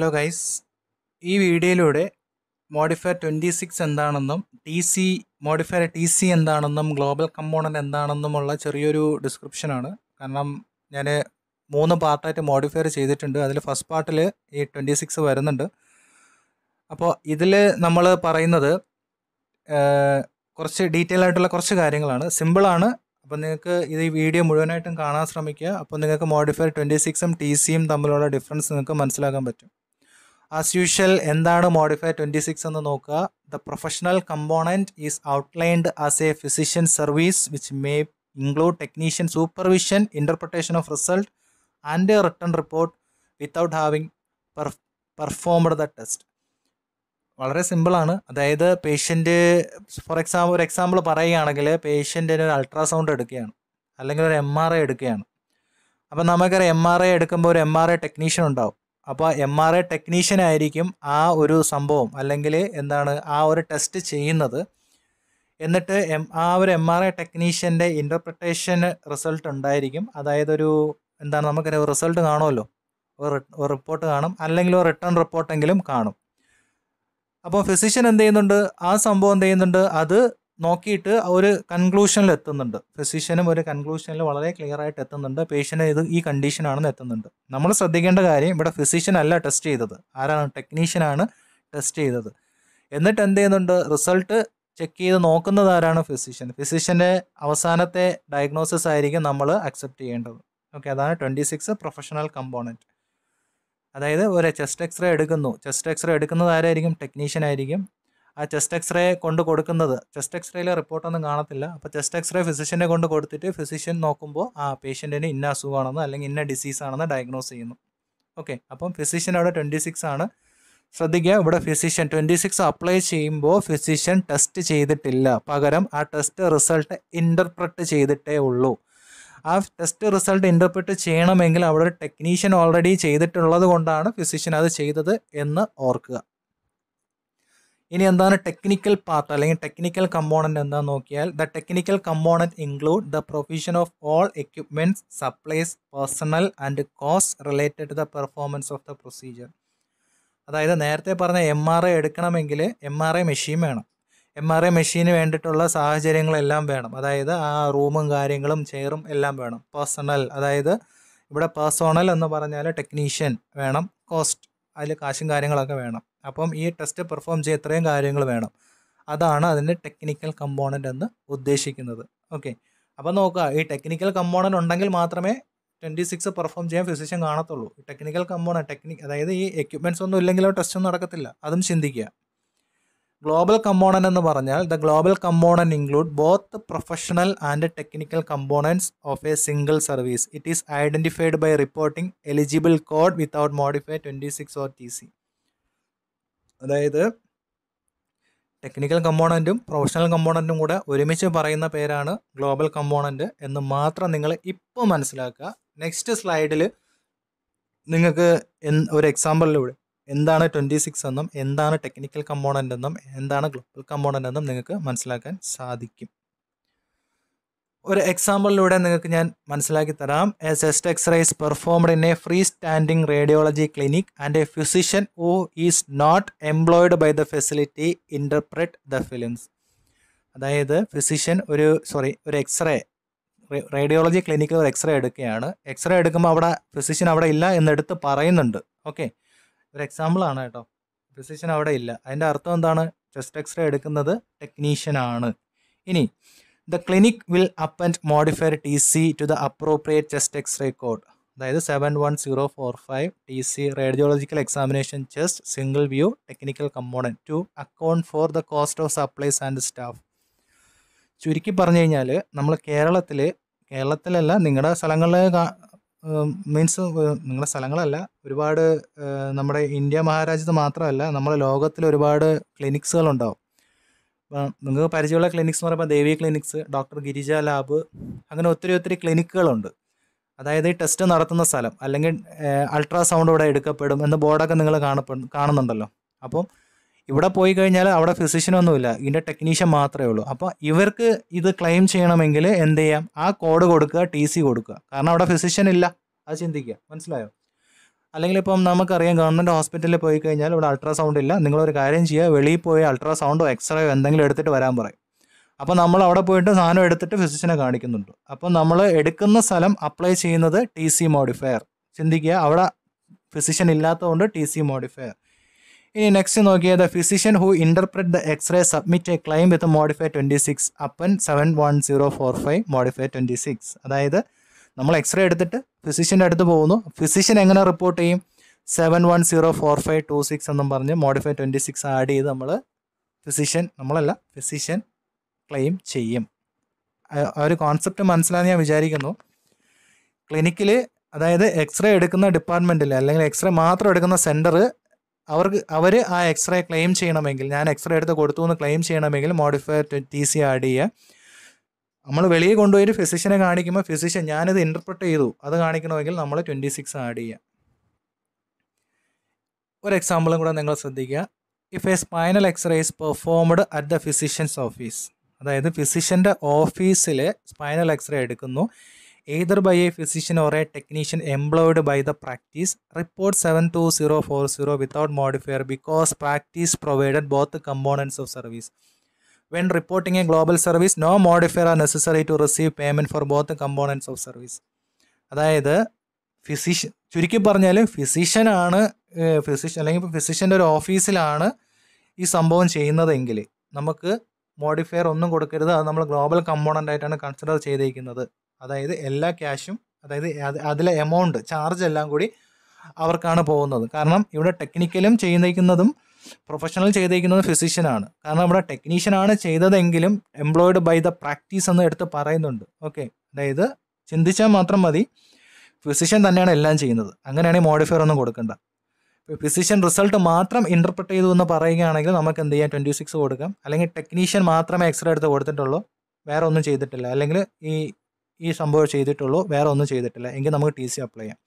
hello guys ഈ വീഡിയോയിലൂടെ modifier twenty six എന്താണെന്നും T C modifier T C എന്താണെന്നും ഗ്ലോബൽ കമ്പോണൻ്റ് എന്താണെന്നുമുള്ള ചെറിയൊരു ഡിസ്ക്രിപ്ഷനാണ് കാരണം ഞാൻ മൂന്ന് പാർട്ടായിട്ട് മോഡിഫയർ ചെയ്തിട്ടുണ്ട് അതിൽ ഫസ്റ്റ് പാർട്ടിൽ ഈ ട്വൻറ്റി സിക്സ് വരുന്നുണ്ട് അപ്പോൾ ഇതിൽ നമ്മൾ പറയുന്നത് കുറച്ച് ഡീറ്റെയിൽ ആയിട്ടുള്ള കുറച്ച് കാര്യങ്ങളാണ് സിമ്പിളാണ് അപ്പോൾ നിങ്ങൾക്ക് ഇത് ഈ വീഡിയോ മുഴുവനായിട്ടും കാണാൻ ശ്രമിക്കുക അപ്പോൾ നിങ്ങൾക്ക് മോഡിഫയർ ട്വൻറ്റി സിക്സും ടി സിയും തമ്മിലുള്ള ഡിഫറൻസ് നിങ്ങൾക്ക് മനസ്സിലാക്കാൻ പറ്റും ആസ് യൂഷ്വൽ എന്താണ് മോഡിഫൈ ട്വൻറ്റി സിക്സ് എന്ന് നോക്കുക the professional component is outlined as a physician service which may include technician supervision interpretation of result and written report without having performed the test വളരെ സിമ്പിളാണ് അതായത് patient for example ഒരു example പറയുകയാണെങ്കിൽ പേഷ്യൻറ്റിന് ഒരു ultrasound എടുക്കുകയാണ് അല്ലെങ്കിൽ ഒരു എം ആർ ഐ എടുക്കുകയാണ് അപ്പം നമുക്കൊരു എം ആർ ഐ എടുക്കുമ്പോൾ ഒരു എം ആർ ഐ ടെക്നീഷ്യൻ ഉണ്ടാവും അപ്പോൾ എം ആർ ഐ ടെക്നീഷ്യൻ ആയിരിക്കും ആ ഒരു സംഭവം അല്ലെങ്കിൽ എന്താണ് ആ ഒരു ടെസ്റ്റ് ചെയ്യുന്നത് എന്നിട്ട് എം ആ ഒരു എം ആർ ഐ ടെക്നീഷ്യൻ്റെ ഇൻ്റർപ്രിട്ടേഷന് റിസൾട്ട് ഉണ്ടായിരിക്കും അതായത് ഒരു എന്താണ് നമുക്കൊരു റിസൾട്ട് കാണുമല്ലോ ഒരു റിപ്പോർട്ട് കാണും അല്ലെങ്കിൽ ഒരു റിട്ടേൺ റിപ്പോർട്ടെങ്കിലും കാണും അപ്പോൾ ഫിസിഷ്യൻ എന്ത് ചെയ്യുന്നുണ്ട് ആ സംഭവം എന്ത് ചെയ്യുന്നുണ്ട് അത് നോക്കിയിട്ട് ഒരു കൺക്ലൂഷനിൽ എത്തുന്നുണ്ട് ഫിസിഷ്യനും ഒരു കൺക്ലൂഷനിൽ വളരെ ക്ലിയർ ആയിട്ട് എത്തുന്നുണ്ട് പേഷ്യൻ്റ് ഇത് ഈ കണ്ടീഷനാണെന്ന് എത്തുന്നുണ്ട് നമ്മൾ ശ്രദ്ധിക്കേണ്ട കാര്യം ഇവിടെ ഫിസിഷ്യൻ അല്ല ടെസ്റ്റ് ചെയ്തത് ആരാണ് ടെക്നീഷ്യനാണ് ടെസ്റ്റ് ചെയ്തത് എന്നിട്ട് എന്ത് ചെയ്യുന്നുണ്ട് റിസൾട്ട് ചെക്ക് ചെയ്ത് നോക്കുന്നത് ആരാണ് ഫിസിഷ്യൻ ഫിസിഷ്യൻ്റെ അവസാനത്തെ ഡയഗ്നോസിസ് ആയിരിക്കും നമ്മൾ അക്സെപ്റ്റ് ചെയ്യേണ്ടത് ഓക്കെ അതാണ് ട്വൻറ്റി സിക്സ് പ്രൊഫഷണൽ കമ്പോണൻറ്റ് അതായത് ഒരു ചെസ്റ്റ് എക്സ്റേ എടുക്കുന്നു ചെസ്റ്റ് എക്സ്റേ എടുക്കുന്നത് ആരായിരിക്കും ടെക്നീഷ്യൻ ആയിരിക്കും ആ ചെസ്റ്റ് എക്സ്റേ കൊണ്ട് കൊടുക്കുന്നത് ചെസ്റ്റ് എക്സ്റേയിലെ റിപ്പോർട്ടൊന്നും കാണത്തില്ല അപ്പോൾ ചെസ്റ്റ് എക്സ്റേ ഫിസിഷ്യനെ കൊണ്ട് കൊടുത്തിട്ട് ഫിസിഷ്യൻ നോക്കുമ്പോൾ ആ പേഷ്യൻറ്റിന് ഇന്ന അസുഖമാണെന്ന് അല്ലെങ്കിൽ ഇന്ന ഡിസീസ് ആണെന്ന് ഡയഗ്നോസ് ചെയ്യുന്നു ഓക്കെ അപ്പം ഫിസിഷ്യൻ അവിടെ ട്വൻറ്റി സിക്സ് ആണ് ശ്രദ്ധിക്കുക ഇവിടെ ഫിസിഷ്യൻ ട്വൻറ്റി സിക്സ് അപ്ലൈ ചെയ്യുമ്പോൾ ഫിസിഷ്യൻ ടെസ്റ്റ് ചെയ്തിട്ടില്ല പകരം ആ ടെസ്റ്റ് റിസൾട്ട് ഇൻ്റർപ്രറ്റ് ചെയ്തിട്ടേ ഉള്ളൂ ആ ടെസ്റ്റ് റിസൾട്ട് ഇൻ്റർപ്രറ്റ് ചെയ്യണമെങ്കിൽ അവിടെ ഒരു ടെക്നീഷ്യൻ ഓൾറെഡി ചെയ്തിട്ടുള്ളത് കൊണ്ടാണ് ഫിസിഷ്യൻ അത് ചെയ്തത് എന്ന് ഓർക്കുക ഇനി എന്താണ് ടെക്നിക്കൽ പാർട്ട് അല്ലെങ്കിൽ ടെക്നിക്കൽ കമ്പോണൻറ്റ് എന്താ നോക്കിയാൽ the technical component include the provision of all equipments supplies personnel and cost related to the performance of the procedure അതായത് നേരത്തെ പറഞ്ഞ എം ആർ ഐ എടുക്കണമെങ്കിൽ എം ആർ ഐ മെഷീൻ വേണം M R I മെഷീന് വേണ്ടിയിട്ടുള്ള സാഹചര്യങ്ങളെല്ലാം വേണം അതായത് ആ റൂമും കാര്യങ്ങളും ചെയറും എല്ലാം വേണം പേഴ്സണൽ അതായത് ഇവിടെ പേഴ്സണൽ എന്ന് പറഞ്ഞാൽ ടെക്നീഷ്യൻ വേണം കോസ്റ്റ് അതിൽ കാശും കാര്യങ്ങളൊക്കെ വേണം അപ്പം ഈ ടെസ്റ്റ് പെർഫോം ചെയ്യാൻ ഇത്രയും കാര്യങ്ങൾ വേണം അതാണ് അതിൻ്റെ ടെക്നിക്കൽ കമ്പോണൻ്റ് എന്ന് ഉദ്ദേശിക്കുന്നത് ഓക്കെ അപ്പോൾ നോക്കുക ഈ ടെക്നിക്കൽ കമ്പോണൻ്റ് ഉണ്ടെങ്കിൽ മാത്രമേ ട്വൻറ്റി സിക്സ് പെർഫോം ചെയ്യാൻ ഫിസിഷ്യൻ കാണത്തുള്ളൂ ടെക്നിക്കൽ കമ്പോണൻ്റ് ടെക്നിക് അതായത് ഈ എക്യുപ്മെൻറ്റ്സ് ഒന്നും ഇല്ലെങ്കിലോ ടെസ്റ്റ് ഒന്നും നടക്കത്തില്ല അതും ചിന്തിക്കുക ഗ്ലോബൽ കമ്പോണൻ്റ് എന്ന് പറഞ്ഞാൽ the global component include both professional and technical components of a single service it is identified by reporting eligible code without modify twenty six or T C അതായത് technical കമ്പോണൻറ്റും professional കമ്പോണൻറ്റും കൂടെ ഒരുമിച്ച് പറയുന്ന പേരാണ് global component എന്ന് മാത്രം നിങ്ങൾ ഇപ്പോൾ മനസ്സിലാക്കുക നെക്സ്റ്റ് സ്ലൈഡിൽ നിങ്ങൾക്ക് ഒരു എക്സാമ്പിളിലൂടെ എന്താണ് ട്വൻറ്റി സിക്സ് എന്നും എന്താണ് ടെക്നിക്കൽ കമ്പോണൻ്റ് എന്നും എന്താണ് ഗ്ലോബൽ കമ്പോണൻ്റ് എന്നും നിങ്ങൾക്ക് മനസ്സിലാക്കാൻ സാധിക്കും ഒരു എക്സാമ്പിളിലൂടെ നിങ്ങൾക്ക് ഞാൻ മനസ്സിലാക്കി തരാം a chest x-rays performed in a free standing radiology clinic and a physician who is not employed by the facility interpret the films അതായത് ഫിസിഷ്യൻ ഒരു സോറി ഒരു എക്സ്റേ റേഡിയോളജി ക്ലിനിക്കിൽ ഒരു എക്സ്റേ എടുക്കുകയാണ് എക്സ്റേ എടുക്കുമ്പോൾ അവിടെ ഫിസിഷ്യൻ അവിടെ ഇല്ല എന്നെടുത്ത് പറയുന്നുണ്ട് ഓക്കെ ഒരു എക്സാമ്പിളാണ് കേട്ടോ ഫിസിഷ്യൻ അവിടെ ഇല്ല അതിൻ്റെ അർത്ഥം എന്താണ് ചെസ്റ്റ് എക്സ്റേ എടുക്കുന്നത് ടെക്നീഷ്യനാണ് ഇനി the clinic will up and modify T C to the appropriate chest x-ray code അതായത് seven one zero four five T C radiological examination chest single view technical component to account for the cost of supplies and staff ചുരുക്കി പറഞ്ഞു കഴിഞ്ഞാൽ നമ്മൾ കേരളത്തിൽ കേരളത്തിലല്ല നിങ്ങളുടെ സ്ഥലങ്ങളിൽ means നിങ്ങളുടെ സ്ഥലങ്ങളല്ല ഒരുപാട് നമ്മുടെ ഇന്ത്യ മഹാരാജ്യത്ത് മാത്രമല്ല നമ്മുടെ ലോകത്തിൽ ഒരുപാട് ക്ലിനിക്സുകളുണ്ടാവും നിങ്ങൾക്ക് പരിചയമുള്ള ക്ലിനിക്സ് എന്ന് പറയുമ്പോൾ Devi clinics doctor Girija lab അങ്ങനെ ഒത്തിരി ഒത്തിരി ക്ലിനിക്കുകളുണ്ട് അതായത് ഈ ടെസ്റ്റ് നടത്തുന്ന സ്ഥലം അല്ലെങ്കിൽ അൾട്രാസൗണ്ട് ഇവിടെ എടുക്കപ്പെടും എന്ന ബോർഡൊക്കെ നിങ്ങൾ കാണപ്പെടും കാണുന്നുണ്ടല്ലോ അപ്പം ഇവിടെ പോയി കഴിഞ്ഞാൽ അവിടെ ഫിസിഷ്യനൊന്നുമില്ല ഇതിൻ്റെ ടെക്നീഷ്യൻ മാത്രമേ ഉള്ളൂ അപ്പോൾ ഇവർക്ക് ഇത് ക്ലെയിം ചെയ്യണമെങ്കിൽ എന്ത് ചെയ്യാം ആ കോഡ് കൊടുക്കുക ടി സി കൊടുക്കുക കാരണം അവിടെ ഫിസിഷ്യൻ ഇല്ല അത് ചിന്തിക്കുക മനസ്സിലായോ അല്ലെങ്കിൽ ഇപ്പം നമുക്കറിയാം ഗവൺമെൻറ് ഹോസ്പിറ്റലിൽ പോയി കഴിഞ്ഞാൽ ഇവിടെ അൾട്രാസൗണ്ട് ഇല്ല നിങ്ങളൊരു കാര്യം ചെയ്യുക വെളിയിൽ പോയി അൾട്രാസൗണ്ടോ എക്സ്റേയോ എന്തെങ്കിലും എടുത്തിട്ട് വരാൻ പറയും അപ്പോൾ നമ്മൾ അവിടെ പോയിട്ട് സാധനം എടുത്തിട്ട് ഫിസിഷ്യനെ കാണിക്കുന്നുണ്ട് അപ്പോൾ നമ്മൾ എടുക്കുന്ന സ്ഥലം അപ്ലൈ ചെയ്യുന്നത് ടി സി മോഡിഫയർ ചിന്തിക്കുക അവിടെ ഫിസിഷ്യൻ ഇല്ലാത്തതുകൊണ്ട് ടി സി മോഡിഫയർ ഇനി നെക്സ്റ്റ് നോക്കിയത് physician who interpret the x-ray submit a claim with modify twenty six upon seven one zero four five modify twenty six അതായത് നമ്മൾ എക്സ്റേ എടുത്തിട്ട് ഫിസിഷ്യൻ്റെ അടുത്ത് പോകുന്നു ഫിസിഷ്യൻ എങ്ങനെ റിപ്പോർട്ട് ചെയ്യും seven one zero four five two six എന്നും പറഞ്ഞ് modify twenty six add ചെയ്ത് നമ്മൾ ഫിസിഷ്യൻ നമ്മളല്ല ഫിസിഷ്യൻ ക്ലെയിം ചെയ്യും ആ ഒരു കോൺസെപ്റ്റ് മനസ്സിലാന്ന് ഞാൻ വിചാരിക്കുന്നു ക്ലിനിക്കിൽ അതായത് എക്സ്റേ എടുക്കുന്ന ഡിപ്പാർട്ട്മെൻറ്റിൽ അല്ലെങ്കിൽ എക്സ്റേ മാത്രം എടുക്കുന്ന സെൻറ്റർ അവർക്ക് അവർ ആ എക്സ്റേ ക്ലെയിം ചെയ്യണമെങ്കിൽ ഞാൻ എക്സ്റേ എടുത്ത് കൊടുത്തു എന്ന് ക്ലെയിം ചെയ്യണമെങ്കിൽ മോഡിഫൈ ടി സി ആഡ് ചെയ്യുക നമ്മൾ വെളിയിൽ കൊണ്ടുപോയിട്ട് ഫിസിഷ്യനെ കാണിക്കുമ്പോൾ ഫിസിഷ്യൻ ഞാനിത് ഇൻ്റർപ്രറ്റ് ചെയ്തു അത് കാണിക്കണമെങ്കിൽ നമ്മൾ ട്വൻറ്റി സിക്സ് ആഡ് ചെയ്യുക ഒരു എക്സാമ്പിളും കൂടെ നിങ്ങൾ ശ്രദ്ധിക്കുക if a spinal x-ray is performed at the physician's office അതായത് ഫിസിഷ്യൻ്റെ ഓഫീസിൽ സ്പൈനൽ എക്സ്റേ എടുക്കുന്നു either by a physician or a technician employed by the practice report 72040 without modifier because practice provided both the components of service when reporting a global service no modifier are necessary to receive payment for both the components of service അതായത് physician ചുരുക്കി പറഞ്ഞാൽ ഫിസിഷ്യനാണ് physician അല്ലെങ്കിൽ ഫിസിഷ്യൻ്റെ ഒരു ഓഫീസിലാണ് ഈ സംഭവം ചെയ്യുന്നതെങ്കിൽ നമുക്ക് മോഡിഫയർ ഒന്നും കൊടുക്കരുത് അത് നമ്മൾ ഗ്ലോബൽ കമ്പോണൻ്റ് ആയിട്ടാണ് കൺസിഡർ ചെയ്തിരിക്കുന്നത് അതായത് എല്ലാ ക്യാഷും അതായത് അതിലെ എമൗണ്ട് ചാർജ് എല്ലാം കൂടി അവർക്കാണ് പോകുന്നത് കാരണം ഇവിടെ ടെക്നിക്കലും ചെയ്തേക്കുന്നതും പ്രൊഫഷണൽ ചെയ്തേക്കുന്നതും ഫിസിഷ്യനാണ് കാരണം ഇവിടെ ടെക്നീഷ്യനാണ് ചെയ്തതെങ്കിലും എംപ്ലോയിഡ് ബൈ ദ പ്രാക്ടീസ് എന്ന് എടുത്ത് പറയുന്നുണ്ട് ഓക്കെ അതായത് ചിന്തിച്ചാൽ മാത്രം മതി ഫിസിഷ്യൻ തന്നെയാണ് എല്ലാം ചെയ്യുന്നത് അങ്ങനെയാണെങ്കിൽ മോഡിഫയർ ഒന്നും കൊടുക്കണ്ട ഫിസിഷ്യൻ റിസൾട്ട് മാത്രം ഇൻ്റർപ്രറ്റ് ചെയ്തു എന്ന് പറയുകയാണെങ്കിൽ നമുക്ക് എന്ത് ചെയ്യാം ട്വൻറ്റി സിക്സ് കൊടുക്കാം അല്ലെങ്കിൽ ടെക്നീഷ്യൻ മാത്രമേ എക്സ്റേ എടുത്ത് കൊടുത്തിട്ടുള്ളൂ വേറെ ഒന്നും ചെയ്തിട്ടില്ല അല്ലെങ്കിൽ ഈ ഈ സംഭവം ചെയ്തിട്ടുള്ളൂ വേറെ ഒന്നും ചെയ്തിട്ടില്ല എങ്കിൽ നമുക്ക് ടി സി അപ്ലൈ ചെയ്യാം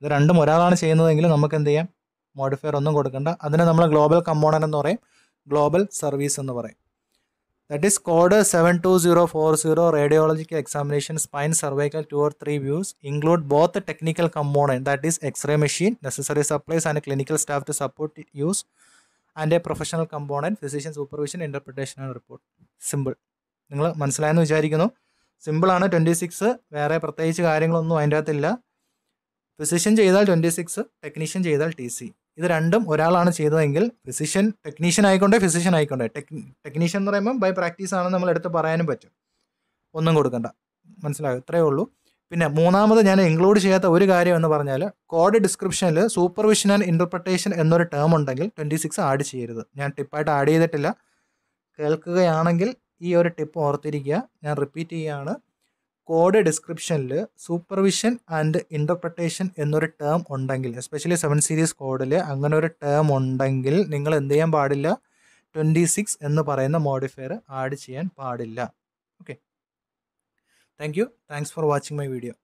ഇത് രണ്ടും ഒരാളാണ് ചെയ്യുന്നതെങ്കിൽ നമുക്ക് എന്ത് ചെയ്യാം മോഡിഫയർ ഒന്നും കൊടുക്കണ്ട അതിനെ നമ്മൾ ഗ്ലോബൽ കമ്പോണൻ്റ് എന്ന് പറയും ഗ്ലോബൽ സർവീസ് എന്ന് പറയും that is code seven two zero four zero radiological examination spine cervical two or three views include both technical component that is x-ray machine necessary supplies and clinical staff to support use and a professional component physician supervision interpretation and report simple നിങ്ങൾ മനസ്സിലായെന്ന് വിചാരിക്കുന്നു സിമ്പിളാണ് twenty six വേറെ പ്രത്യേകിച്ച് കാര്യങ്ങളൊന്നും അതിൻ്റെ അകത്തില്ല physician ചെയ്താൽ ട്വൻറ്റി സിക്സ് ടെക്നീഷ്യൻ ചെയ്താൽ ടി സി ഇത് രണ്ടും ഒരാളാണ് ചെയ്തതെങ്കിൽ ഫിസിഷ്യൻ ടെക്നീഷ്യൻ ആയിക്കോട്ടെ ഫിസിഷ്യൻ ആയിക്കോട്ടെ ടെക്നീഷ്യൻ എന്ന് പറയുമ്പോൾ ബൈ പ്രാക്ടീസ് ആണ് നമ്മൾ എടുത്ത് പറയാനും പറ്റും ഒന്നും കൊടുക്കണ്ട മനസ്സിലാകും ഇത്രയേ ഉള്ളൂ പിന്നെ മൂന്നാമത് ഞാൻ ഇൻക്ലൂഡ് ചെയ്യാത്ത ഒരു കാര്യം എന്ന് പറഞ്ഞാൽ കോഡ് ഡിസ്ക്രിപ്ഷനിൽ സൂപ്പർവിഷൻ ആൻഡ് ഇൻ്റർപ്രിട്ടേഷൻ എന്നൊരു ടേം ഉണ്ടെങ്കിൽ ട്വൻറ്റി സിക്സ് ആഡ് ചെയ്യരുത് ഞാൻ ടിപ്പായിട്ട് ആഡ് ചെയ്തിട്ടില്ല കേൾക്കുകയാണെങ്കിൽ ഈ ഒരു ടിപ്പ് ഓർത്തിരിക്കുക ഞാൻ റിപ്പീറ്റ് ചെയ്യുകയാണ് കോഡ് ഡിസ്ക്രിപ്ഷനിൽ സൂപ്പർവിഷൻ ആൻഡ് ഇൻ്റർപ്രിട്ടേഷൻ എന്നൊരു ടേം ഉണ്ടെങ്കിൽ എസ്പെഷ്യലി സെവൻ സീരീസ് കോഡിൽ അങ്ങനെ ഒരു ടേം ഉണ്ടെങ്കിൽ നിങ്ങൾ എന്ത് ചെയ്യാൻ പാടില്ല ട്വൻറ്റി സിക്സ് എന്ന് പറയുന്ന മോഡിഫയർ ആഡ് ചെയ്യാൻ പാടില്ല okay thank you thanks for watching my video